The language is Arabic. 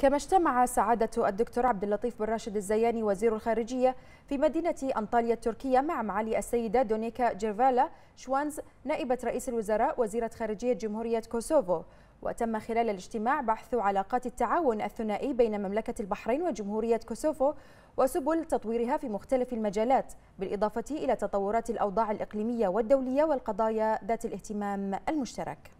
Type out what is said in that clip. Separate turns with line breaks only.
كما
اجتمع سعادة الدكتور عبد اللطيف بن راشد الزياني وزير الخارجية في مدينة أنطاليا التركية مع معالي السيدة دونيكا جيرفالا شوانز نائبة رئيس الوزراء وزيرة خارجية جمهورية كوسوفو وتم خلال الاجتماع بحث علاقات التعاون الثنائي بين مملكة البحرين وجمهورية كوسوفو وسبل تطويرها في مختلف المجالات بالإضافة إلى تطورات الأوضاع الإقليمية والدولية والقضايا ذات الاهتمام المشترك